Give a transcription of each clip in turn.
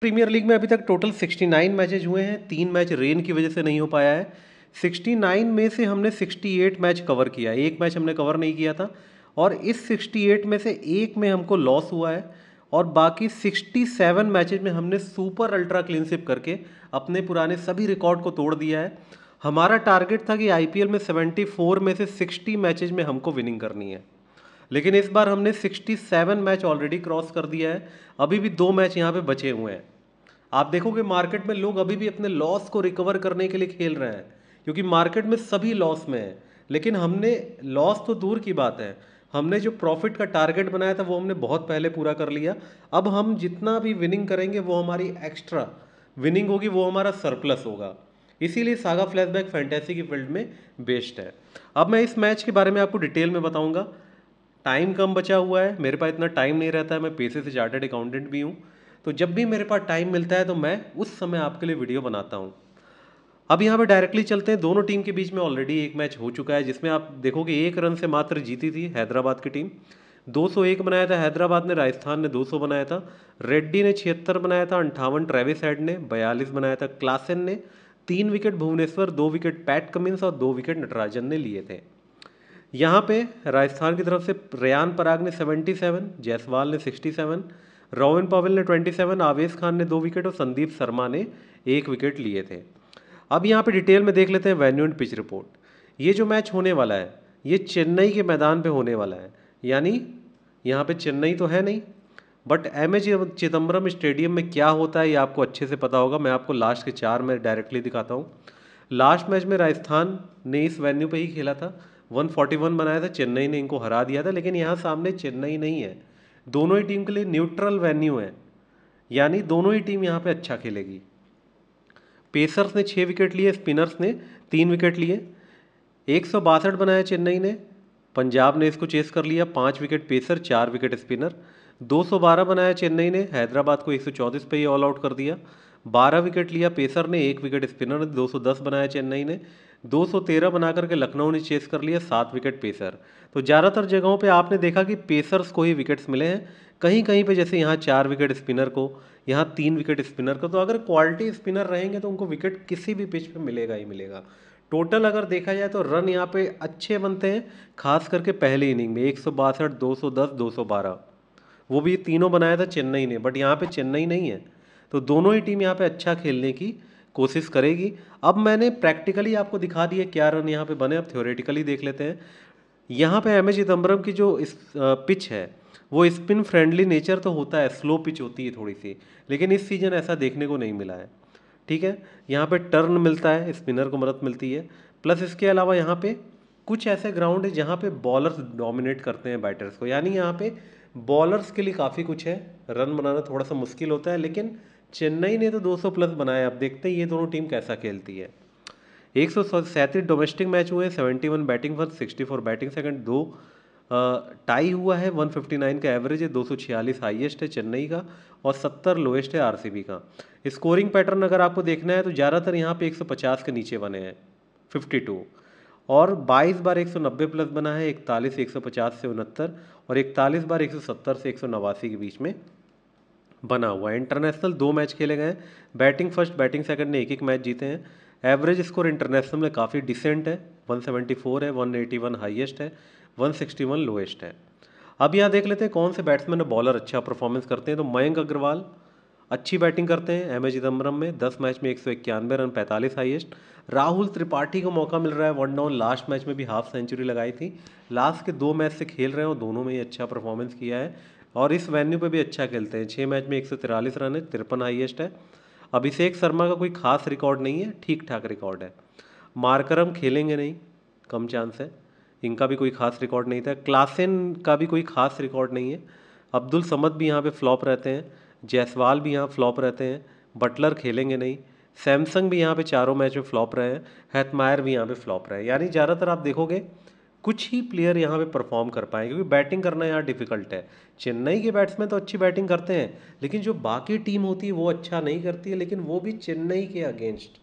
premiere league में अभी तक टोटल 69 मैचेज हुए हैं तीन मैच रेन की वजह से नहीं हो पाया है 69 में से हमने 68 मैच कवर किया एक मैच हमने कवर नहीं किया था और इस 68 में से एक में हमको लॉस हुआ है और बाकी 67 मैचेज में हमने सुपर अल्ट्रा क्लीनशिप करके अपने पुराने सभी रिकॉर्ड को तोड़ दिया है हमारा टारगेट था कि आईपीएल में 74 में से 60 मैचेज में हमको विनिंग करनी है लेकिन इस बार हमने 67 मैच ऑलरेडी क्रॉस कर दिया है अभी भी दो मैच यहाँ पे बचे हुए हैं आप देखोगे मार्केट में लोग अभी भी अपने लॉस को रिकवर करने के लिए खेल रहे हैं क्योंकि मार्केट में सभी लॉस में है लेकिन हमने लॉस तो दूर की बात है हमने जो प्रॉफिट का टारगेट बनाया था वो हमने बहुत पहले पूरा कर लिया अब हम जितना भी विनिंग करेंगे वो हमारी एक्स्ट्रा विनिंग होगी वो हमारा सरप्लस होगा इसीलिए सागा फ्लैशबैक फैंटेसी की फील्ड में बेस्ट है अब मैं इस मैच के बारे में आपको डिटेल में बताऊंगा टाइम कम बचा हुआ है मेरे पास इतना टाइम नहीं रहता है मैं पेशे से चार्टेड अकाउंटेंट भी हूँ तो जब भी मेरे पास टाइम मिलता है तो मैं उस समय आपके लिए वीडियो बनाता हूँ अब यहाँ पे डायरेक्टली चलते हैं दोनों टीम के बीच में ऑलरेडी एक मैच हो चुका है जिसमें आप देखोगे एक रन से मात्र जीती थी हैदराबाद की टीम 201 बनाया था हैदराबाद ने राजस्थान ने 200 बनाया था रेड्डी ने छिहत्तर बनाया था अंठावन ट्रेविस हेड ने बयालीस बनाया था क्लासन ने तीन विकेट भुवनेश्वर दो विकेट पैट कमिंस और दो विकेट नटराजन ने लिए थे यहाँ पे राजस्थान की तरफ से रेयान पराग ने 77, जयसवाल ने 67, रोविन पवेल ने 27, आवेश खान ने दो विकेट और संदीप शर्मा ने एक विकेट लिए थे अब यहाँ पे डिटेल में देख लेते हैं वेन्यू एंड पिच रिपोर्ट ये जो मैच होने वाला है ये चेन्नई के मैदान पे होने वाला है यानी यहाँ पे चेन्नई तो है नहीं but M A Chidambaram stadium में क्या होता है ये आपको अच्छे से पता होगा मैं आपको लास्ट के चार में डायरेक्टली दिखाता हूँ लास्ट मैच में राजस्थान ने इस वेन्यू पर ही खेला था 141 बनाया था चेन्नई ने इनको हरा दिया था लेकिन यहाँ सामने चेन्नई नहीं है दोनों ही टीम के लिए न्यूट्रल वेन्यू है यानी दोनों ही टीम यहाँ पे अच्छा खेलेगी पेसर्स ने छः विकेट लिए स्पिनर्स ने तीन विकेट लिए एक सौ बासठ बनाया चेन्नई ने पंजाब ने इसको चेस कर लिया पाँच विकेट पेसर चार विकेट स्पिनर 212 बनाया चेन्नई ने हैदराबाद को 134 पे ही ऑल आउट कर दिया 12 विकेट लिया पेसर ने एक विकेट स्पिनर ने 210 बनाया चेन्नई ने 213 बना करके लखनऊ ने चेस कर लिया सात विकेट पेसर तो ज़्यादातर जगहों पे आपने देखा कि पेसर्स को ही विकेट्स मिले हैं कहीं कहीं पे जैसे यहाँ चार विकेट स्पिनर को यहाँ तीन विकेट स्पिनर को तो अगर क्वालिटी स्पिनर रहेंगे तो उनको विकेट किसी भी पिच पर मिलेगा ही मिलेगा टोटल अगर देखा जाए तो रन यहाँ पे अच्छे बनते हैं खास करके पहले इनिंग में एक सौ बासठ दो सौ दस दो सौ बारह वो भी तीनों बनाया था चेन्नई ने बट यहाँ पे चेन्नई नहीं है तो दोनों ही टीम यहाँ पे अच्छा खेलने की कोशिश करेगी अब मैंने प्रैक्टिकली आपको दिखा दिया क्या रन यहाँ पे बने अब थ्योरेटिकली देख लेते हैं यहाँ पे एम ए चिदम्बरम की जो इस पिच है वो स्पिन फ्रेंडली नेचर तो होता है स्लो पिच होती है थोड़ी सी लेकिन इस सीज़न ऐसा देखने को नहीं मिला है ठीक है यहाँ पे टर्न मिलता है स्पिनर को मदद मिलती है प्लस इसके अलावा यहाँ पे कुछ ऐसे ग्राउंड है जहाँ पे बॉलर्स डोमिनेट करते हैं बैटर्स को यानी यहाँ पे बॉलर्स के लिए काफ़ी कुछ है रन बनाना थोड़ा सा मुश्किल होता है लेकिन चेन्नई ने तो 200 प्लस बनाया अब देखते हैं ये दोनों टीम कैसा खेलती है एक सौ डोमेस्टिक मैच हुए seventy one batting first sixty four batting second दो टाई हुआ है 159 का एवरेज है छियालीस हाईएस्ट है चेन्नई का और 70 लोएस्ट है आरसीबी का स्कोरिंग पैटर्न अगर आपको देखना है तो ज़्यादातर यहाँ पे 150 के नीचे बने हैं 52 और 22 बार 190 प्लस बना है इकतालीस 150 से उनहत्तर और इकतालीस बार 170 से एक के बीच में बना हुआ है इंटरनेशनल दो मैच खेले गए हैं बैटिंग फर्स्ट बैटिंग सेकंड ने एक एक मैच जीते हैं एवरेज स्कोर इंटरनेशनल में काफ़ी डिसेंट है 174 है 181 हाईएस्ट है 161 लोएस्ट है अब यहाँ देख लेते हैं कौन से बैट्समैन और बॉलर अच्छा परफॉर्मेंस करते हैं तो मयंक अग्रवाल अच्छी बैटिंग करते हैं एम ए चिदम्बरम में दस मैच में एक सौ इक्यानवे रन पैंतालीस हाइएस्ट राहुल त्रिपाठी को मौका मिल रहा है वन डाउन लास्ट मैच में भी हाफ सेंचुरी लगाई थी लास्ट के दो मैच से खेल रहे हैं और दोनों में ही अच्छा परफॉर्मेंस किया है और इस वेन्यू पे भी अच्छा खेलते हैं छः मैच में एक सौ तिरालीस रन है तिरपन हाइएस्ट है अभिषेक शर्मा का कोई खास रिकॉर्ड नहीं है ठीक ठाक रिकॉर्ड है मार्करम खेलेंगे नहीं कम चांस है इनका भी कोई खास रिकॉर्ड नहीं था क्लासेन का भी कोई खास रिकॉर्ड नहीं है अब्दुल समद भी यहाँ पे फ्लॉप रहते हैं जैसवाल भी यहाँ फ्लॉप रहते हैं बटलर खेलेंगे नहीं सैमसंग भी यहाँ पे चारों मैच में फ्लॉप रहे हैं हैथमायर भी यहाँ पे फ्लॉप रहे हैं यानी ज़्यादातर आप देखोगे कुछ ही प्लेयर यहाँ पे परफॉर्म कर पाए क्योंकि बैटिंग करना यहाँ डिफिकल्ट है चेन्नई के बैट्समैन तो अच्छी बैटिंग करते हैं लेकिन जो बाकी टीम होती है वो अच्छा नहीं करती है लेकिन वो भी चेन्नई के अगेंस्ट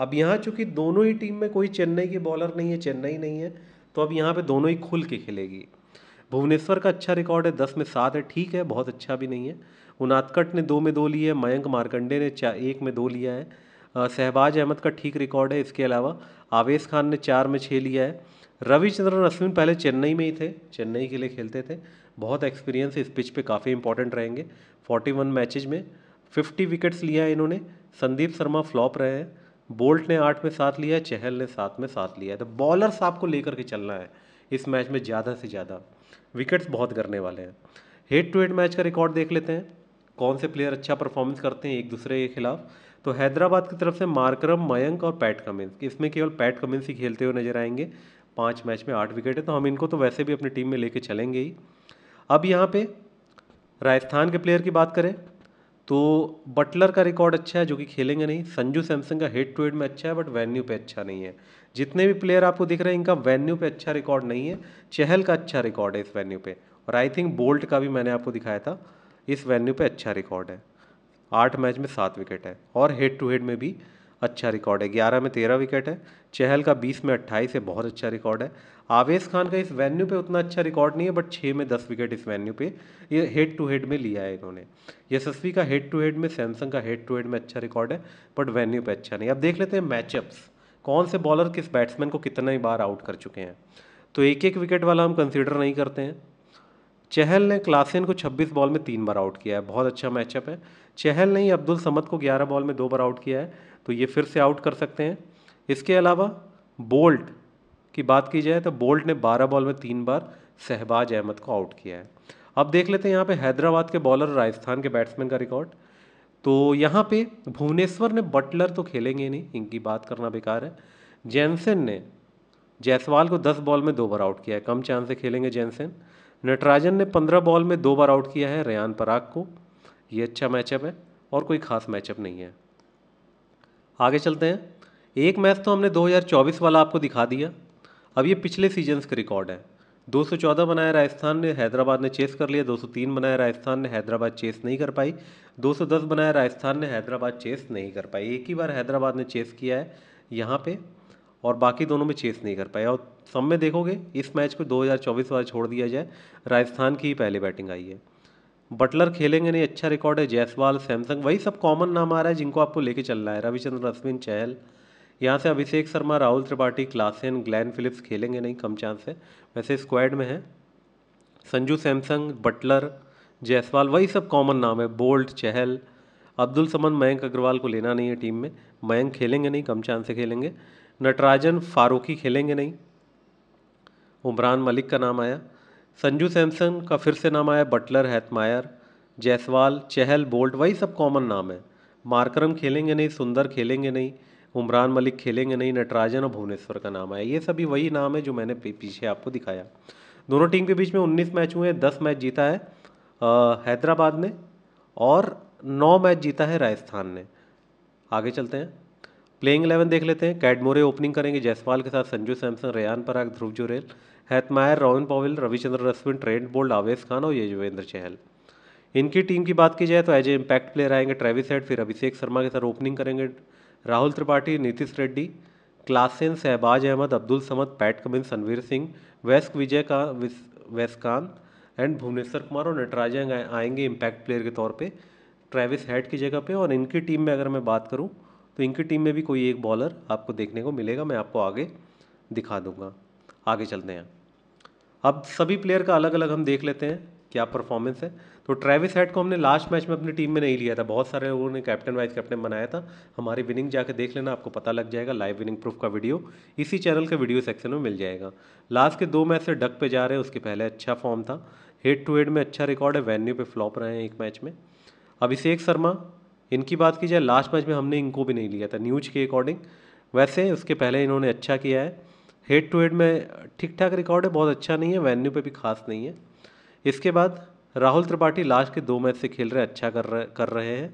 अब यहाँ चूंकि दोनों ही टीम में कोई चेन्नई के बॉलर नहीं है चेन्नई नहीं है तो अब यहाँ पे दोनों ही खुल के खेलेगी भुवनेश्वर का अच्छा रिकॉर्ड है दस में सात है ठीक है बहुत अच्छा भी नहीं है उनादकट ने दो में दो लिए है मयंक मारकंडे ने एक में दो लिया है शहबाज अहमद का ठीक रिकॉर्ड है इसके अलावा आवेश खान ने चार में छः लिया है रविचंद्रन अश्विन पहले चेन्नई में ही थे चेन्नई के लिए खेलते थे बहुत एक्सपीरियंस इस पिच पे काफ़ी इंपॉर्टेंट रहेंगे 41 मैचेज में 50 विकेट्स लिया है इन्होंने संदीप शर्मा फ्लॉप रहे हैं बोल्ट ने आठ में सात लिया है चहल ने सात में सात लिया है तो बॉलर्स आपको लेकर के चलना है इस मैच में ज़्यादा से ज़्यादा विकेट्स बहुत गरने वाले हैं हेड टू हेड मैच का रिकॉर्ड देख लेते हैं कौन से प्लेयर अच्छा परफॉर्मेंस करते हैं एक दूसरे के खिलाफ तो हैदराबाद की तरफ से मार्करम मयंक और पैट कमिंस इसमें केवल पैट कमिंस ही खेलते हुए नजर आएंगे पाँच मैच में आठ विकेट है तो हम इनको तो वैसे भी अपनी टीम में लेके चलेंगे ही अब यहाँ पे राजस्थान के प्लेयर की बात करें तो बटलर का रिकॉर्ड अच्छा है जो कि खेलेंगे नहीं संजू सैमसंग का हेड टू हेड में अच्छा है बट वेन्यू पे अच्छा नहीं है जितने भी प्लेयर आपको दिख रहे हैं इनका वेन्यू पे अच्छा रिकॉर्ड नहीं है चहल का अच्छा रिकॉर्ड है इस वेन्यू पे और आई थिंक बोल्ट का भी मैंने आपको दिखाया था इस वेन्यू पे अच्छा रिकॉर्ड है आठ मैच में सात विकेट है और हेड टू हेड में भी अच्छा रिकॉर्ड है ग्यारह में तेरह विकेट है चहल का बीस में अट्ठाईस है बहुत अच्छा रिकॉर्ड है आवेश खान का इस वेन्यू पे उतना अच्छा रिकॉर्ड नहीं है बट छः में दस विकेट इस वेन्यू पे ये हेड टू हेड में लिया है इन्होंने यशस्वी का हेड टू हेड में सैमसंग का हेड टू हेड में अच्छा रिकॉर्ड है बट वेन्यू पे अच्छा नहीं अब देख लेते हैं मैचअप्स कौन से बॉलर किस बैट्समैन को कितना ही बार आउट कर चुके हैं तो एक एक विकेट वाला हम कंसिडर नहीं करते हैं चहल ने क्लासेन को 26 बॉल में तीन बार आउट किया है बहुत अच्छा मैचअप है चहल ने ही अब्दुल समद को 11 बॉल में दो बार आउट किया है तो ये फिर से आउट कर सकते हैं इसके अलावा बोल्ट की बात की जाए तो बोल्ट ने 12 बॉल में तीन बार शहबाज अहमद को आउट किया है अब देख लेते हैं यहाँ पे हैदराबाद के बॉलर राजस्थान के बैट्समैन का रिकॉर्ड तो यहाँ पे भुवनेश्वर ने बटलर तो खेलेंगे नहीं इनकी बात करना बेकार है जैनसन ने जायसवाल को 10 बॉल में दो बार आउट किया है कम चांस से खेलेंगे जैनसन नटराजन ने 15 बॉल में दो बार आउट किया है रेयान पराग को ये अच्छा मैचअप है और कोई खास मैचअप नहीं है आगे चलते हैं एक मैच तो हमने 2024 वाला आपको दिखा दिया अब ये पिछले सीजन्स का रिकॉर्ड है 214 बनाया राजस्थान ने हैदराबाद ने चेस कर लिया 203 बनाया राजस्थान ने हैदराबाद चेस नहीं कर पाई 210 बनाया राजस्थान ने हैदराबाद चेस नहीं कर पाई एक ही बार हैदराबाद ने चेस किया है यहाँ पे और बाकी दोनों में चेस नहीं कर पाए और सब में देखोगे इस मैच को 2024 वाला छोड़ दिया जाए राजस्थान की ही पहले बैटिंग आई है बटलर खेलेंगे नहीं अच्छा रिकॉर्ड है जयसवाल सैमसंग वही सब कॉमन नाम आ रहा है जिनको आपको लेके चलना है रविचंद्र अश्विन चहल यहाँ से Abhishek Sharma Rahul Tripathi Klaasen Glenn Phillips खेलेंगे नहीं कम चांस है वैसे स्क्वाड में है संजू सैमसंग बटलर जयसवाल वही सब कॉमन नाम है बोल्ट चहल अब्दुल समन मयंक अग्रवाल को लेना नहीं है टीम में मयंक खेलेंगे नहीं कम चांस से खेलेंगे नटराजन फारूकी खेलेंगे नहीं उमरान मलिक का नाम आया संजू सैमसन का फिर से नाम आया Buttler Hetmyer Jaiswal Chahal Boult वही सब कॉमन नाम है मार्करम खेलेंगे नहीं सुंदर खेलेंगे नहीं उमरान मलिक खेलेंगे नहीं नटराजन और भुवनेश्वर का नाम आया ये सभी वही नाम है जो मैंने पीछे आपको दिखाया दोनों टीम के बीच में 19 मैच हुए हैं 10 मैच जीता है आ, हैदराबाद ने और 9 मैच जीता है राजस्थान ने आगे चलते हैं प्लेइंग इलेवन देख लेते हैं कैडमोरे ओपनिंग करेंगे जयसवाल के साथ Sanju Samson Riyan Parag Dhruv Jurel Hetmyer Rovman Powell Ravichandran Ashwin Trent Boult Avesh Khan और यजवेंद्र चहल इनकी टीम की बात की जाए तो एज ए इम्पैक्ट प्लेयर आएंगे ट्रेविस हेड फिर अभिषेक शर्मा के साथ ओपनिंग करेंगे Rahul Tripathi Nitish Reddy Klaasen Shahbaz Ahmed Abdul Samad Pat Cummins Sanvir Singh वेस्क विजय का वेस्कान एंड भुवनेश्वर कुमार और नटराजन आएंगे इम्पैक्ट प्लेयर के तौर पर ट्रेविस हेड की जगह पे और इनकी टीम में अगर मैं बात करूँ तो इनकी टीम में भी कोई एक बॉलर आपको देखने को मिलेगा मैं आपको आगे दिखा दूंगा आगे चलते हैं अब सभी प्लेयर का अलग अलग हम देख लेते हैं क्या परफॉर्मेंस है तो ट्रेविस हेड को हमने लास्ट मैच में अपनी टीम में नहीं लिया था बहुत सारे लोगों ने कैप्टन वाइस कैप्टन बनाया था हमारी विनिंग जाके देख लेना आपको पता लग जाएगा लाइव विनिंग प्रूफ का वीडियो इसी चैनल के वीडियो सेक्शन में मिल जाएगा लास्ट के दो मैच से डक पे जा रहे हैं उसके पहले अच्छा फॉर्म था हेड टू हेड में अच्छा रिकॉर्ड है वेन्यू पे फ्लॉप रहे हैं एक मैच में अभिषेक शर्मा इनकी बात की जाए लास्ट मैच में हमने इनको भी नहीं लिया था न्यूज के अकॉर्डिंग वैसे उसके पहले इन्होंने अच्छा किया है हेड टू हेड में ठीक ठाक रिकॉर्ड है बहुत अच्छा नहीं है वेन्यू पे भी खास नहीं है इसके बाद राहुल त्रिपाठी लास्ट के दो मैच से खेल रहे अच्छा कर रहे कर रहे हैं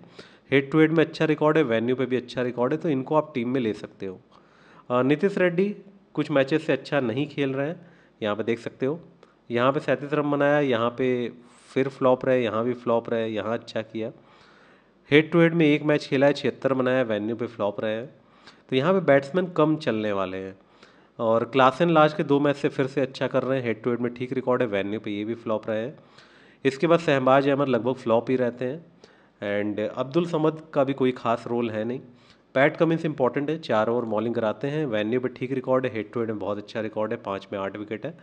हेड टू हेड में अच्छा रिकॉर्ड है वेन्यू पे भी अच्छा रिकॉर्ड है तो इनको आप टीम में ले सकते हो नितिश रेड्डी कुछ मैचेस से अच्छा नहीं खेल रहे हैं यहाँ पे देख सकते हो यहाँ पे सैंतीस रन बनाया यहाँ पे फिर फ्लॉप रहे यहाँ भी फ्लॉप रहे यहाँ अच्छा किया हेड टू हेड में एक मैच खेला है छिहत्तर बनाया वेन्यू पे फ्लॉप रहे हैं तो यहाँ पे बैट्समैन कम चलने वाले हैं और क्लासन लाज के दो मैच से फिर से अच्छा कर रहे हैं हेड टू हेड में ठीक रिकॉर्ड है वेन्यू पे ये भी फ्लॉप रहे हैं इसके बाद सहबाज अहमद लगभग फ्लॉप ही रहते हैं एंड अब्दुल समद का भी कोई खास रोल है नहीं पैट कमिंस इंपॉर्टेंट है चार ओवर बॉलिंग कराते हैं वेन्यू पर ठीक रिकॉर्ड है हेड टू हेड में बहुत अच्छा रिकॉर्ड है पाँच में आठ विकेट है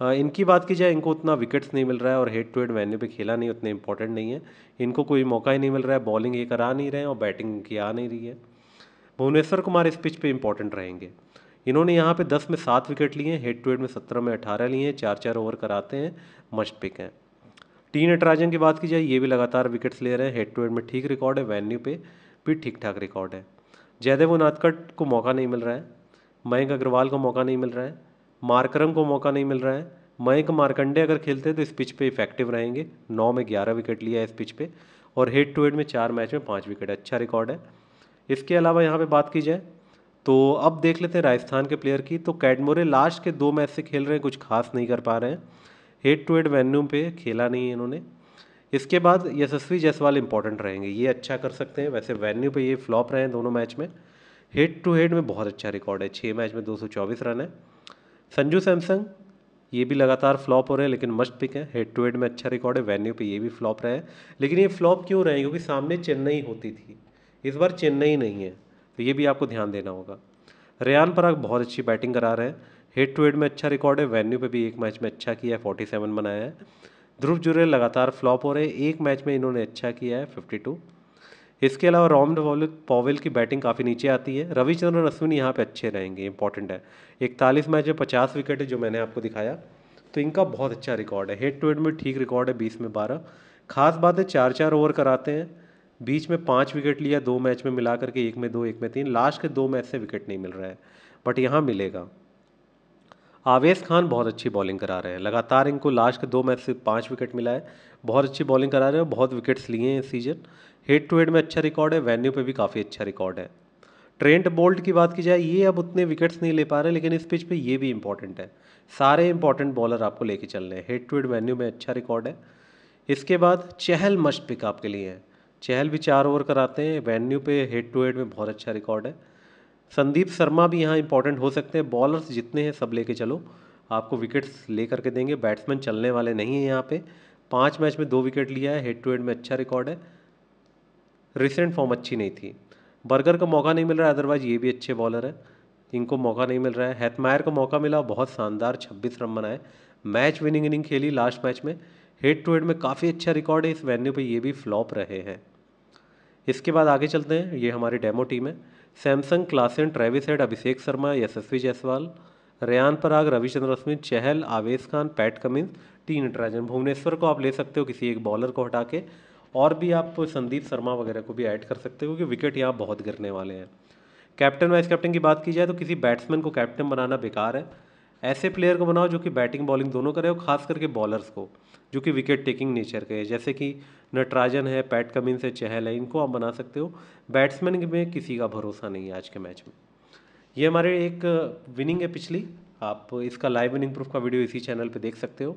हाँ, इनकी बात की जाए इनको उतना विकेट्स नहीं मिल रहा है और हेड टू हेड वेन्यू पे खेला नहीं उतने इंपॉर्टेंट नहीं है इनको कोई मौका ही नहीं मिल रहा है बॉलिंग ये करा नहीं रहे हैं और बैटिंग की आ नहीं रही है भुवनेश्वर कुमार इस पिच पे इंपॉर्टेंट रहेंगे इन्होंने यहाँ पे दस में सात विकेट लिए हैं हेड टू हेड में सत्रह में अठारह लिए हैं चार चार ओवर कराते हैं मस्ट पिक हैं टी नटराजन की बात की जाए ये भी लगातार विकेट्स ले रहे हैं हेड टू हेड में ठीक रिकॉर्ड है वेन्यू पे भी ठीक ठाक रिकॉर्ड है जयदेव नाथकट को मौका नहीं मिल रहा है मयंक अग्रवाल को मौका नहीं मिल रहा है मार्करम को मौका नहीं मिल रहा है मयंक मार्कंडे अगर खेलते हैं तो इस पिच पे इफेक्टिव रहेंगे नौ में ग्यारह विकेट लिया है इस पिच पे और हेड टू हेड में चार मैच में पाँच विकेट अच्छा रिकॉर्ड है इसके अलावा यहाँ पे बात की जाए तो अब देख लेते हैं राजस्थान के प्लेयर की तो कैडमोरे लास्ट के दो मैच से खेल रहे हैं कुछ खास नहीं कर पा रहे हैं हेड टू हेड वेन्यू पे खेला नहीं है इन्होंने इसके बाद यशस्वी जायसवाल इंपॉर्टेंट रहेंगे ये अच्छा कर सकते हैं वैसे वेन्यू पे ये फ्लॉप रहे हैं दोनों मैच में हेड टू हेड में बहुत अच्छा रिकॉर्ड है छः मैच में दो रन है संजू सैमसंग ये भी लगातार फ्लॉप हो रहे हैं लेकिन मस्ट पिक है हेड टू हेड में अच्छा रिकॉर्ड है वेन्यू पे ये भी फ्लॉप रहे हैं लेकिन ये फ्लॉप क्यों रहे हैं क्योंकि सामने चेन्नई होती थी इस बार चेन्नई नहीं है तो ये भी आपको ध्यान देना होगा रेयान पराग बहुत अच्छी बैटिंग करा रहे हैं हेड टू हेड में अच्छा रिकॉर्ड है वेन्यू पे भी एक मैच में अच्छा किया है फोर्टी सेवन बनाया है ध्रुव जुरे लगातार फ्लॉप हो रहे हैं एक मैच में इन्होंने अच्छा किया है फिफ्टी टू इसके अलावा रोमड पॉवेल की बैटिंग काफ़ी नीचे आती है रविचंद्रन अश्विन यहाँ पे अच्छे रहेंगे इंपॉर्टेंट है इकतालीस मैच में पचास विकेट है जो मैंने आपको दिखाया तो इनका बहुत अच्छा रिकॉर्ड है हेड टू हेड में ठीक रिकॉर्ड है बीस में बारह खास बात है चार चार ओवर कराते हैं बीच में पाँच विकेट लिया दो मैच में मिला करके एक में दो एक में तीन लास्ट के दो मैच से विकेट नहीं मिल रहा है बट यहाँ मिलेगा आवेश खान बहुत अच्छी बॉलिंग करा रहे हैं लगातार इनको लास्ट के दो मैच से पाँच विकेट मिला है बहुत अच्छी बॉलिंग करा रहे हैं बहुत विकेट्स लिए हैं इस सीजन हेड टू हेड में अच्छा रिकॉर्ड है वेन्यू पे भी काफ़ी अच्छा रिकॉर्ड है ट्रेंट बोल्ट की बात की जाए ये अब उतने विकेट्स नहीं ले पा रहे लेकिन इस पिच पे ये भी इंपॉर्टेंट है सारे इंपॉर्टेंट बॉलर आपको लेके चल रहे हैं हेड टू हेड वेन्यू में अच्छा रिकॉर्ड है इसके बाद चहल मस्ट पिक आपके लिए है चहल भी चार ओवर कराते हैं वेन्यू पे हेड टू हेड में बहुत अच्छा रिकॉर्ड है संदीप शर्मा भी यहाँ इंपॉर्टेंट हो सकते हैं बॉलर्स जितने हैं सब लेके चलो आपको विकेट्स ले करके देंगे बैट्समैन चलने वाले नहीं हैं यहाँ पे पाँच मैच में दो विकेट लिया है हेड टू हेड में अच्छा रिकॉर्ड है रिसेंट फॉर्म अच्छी नहीं थी बर्गर का मौका नहीं मिल रहा अदरवाइज ये भी अच्छे बॉलर हैं इनको मौका नहीं मिल रहा है हैथमायर का मौका मिला बहुत शानदार छब्बीस रन बनाए मैच विनिंग इनिंग खेली लास्ट मैच में हेड टू हेड में काफ़ी अच्छा रिकॉर्ड है इस वेन्यू पर ये भी फ्लॉप रहे हैं इसके बाद आगे चलते हैं ये हमारी डेमो टीम है Samson Klaasen Travis Head Abhishek Sharma Yashasvi Jaiswal Riyan Parag Ravichandran Ashwin Chahal Avesh Khan Pat Cummins T Natarajan Bhuvneshwar को आप ले सकते हो किसी एक बॉलर को हटा के और भी आप संदीप शर्मा वगैरह को भी ऐड कर सकते हो क्योंकि विकेट यहाँ बहुत गिरने वाले हैं कैप्टन वाइस कैप्टन की बात की जाए तो किसी बैट्समैन को कैप्टन बनाना बेकार है ऐसे प्लेयर को बनाओ जो कि बैटिंग बॉलिंग दोनों करे और खास करके बॉलर्स को जो कि विकेट टेकिंग नेचर के हैं जैसे कि नटराजन है पैट कमिंस है चहल है इनको आप बना सकते हो बैट्समैन में किसी का भरोसा नहीं है आज के मैच में ये हमारे एक विनिंग है पिछली आप इसका लाइव विनिंग प्रूफ का वीडियो इसी चैनल पर देख सकते हो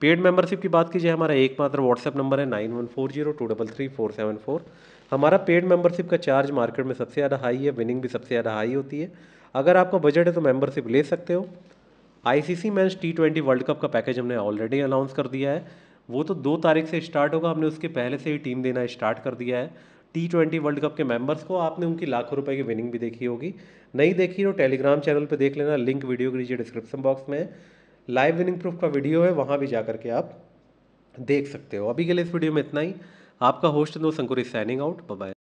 पेड मेंबरशिप की बात कीजिए हमारा एकमात्र व्हाट्सएप नंबर है nine one four zero two double three four seven four हमारा पेड मेंबरशिप का चार्ज मार्केट में सबसे ज़्यादा हाई है विनिंग भी सबसे ज़्यादा हाई होती है अगर आपका बजट है तो मेंबरशिप ले सकते हो ICC match T twenty World Cup का पैकेज हमने ऑलरेडी अनाउंस कर दिया है वो तो दो तारीख से स्टार्ट होगा हमने उसके पहले से ही टीम देना स्टार्ट कर दिया है टी ट्वेंटी वर्ल्ड कप के मेंबर्स को आपने उनकी लाखों रुपए की विनिंग भी देखी होगी नहीं देखी तो टेलीग्राम चैनल पर देख लेना लिंक वीडियो के नीचे डिस्क्रिप्शन बॉक्स में लाइव विनिंग प्रूफ का वीडियो है वहाँ भी जा करके आप देख सकते हो अभी के लिए इस वीडियो में इतना ही आपका होस्ट नो संकुरी साइनिंग आउट बाय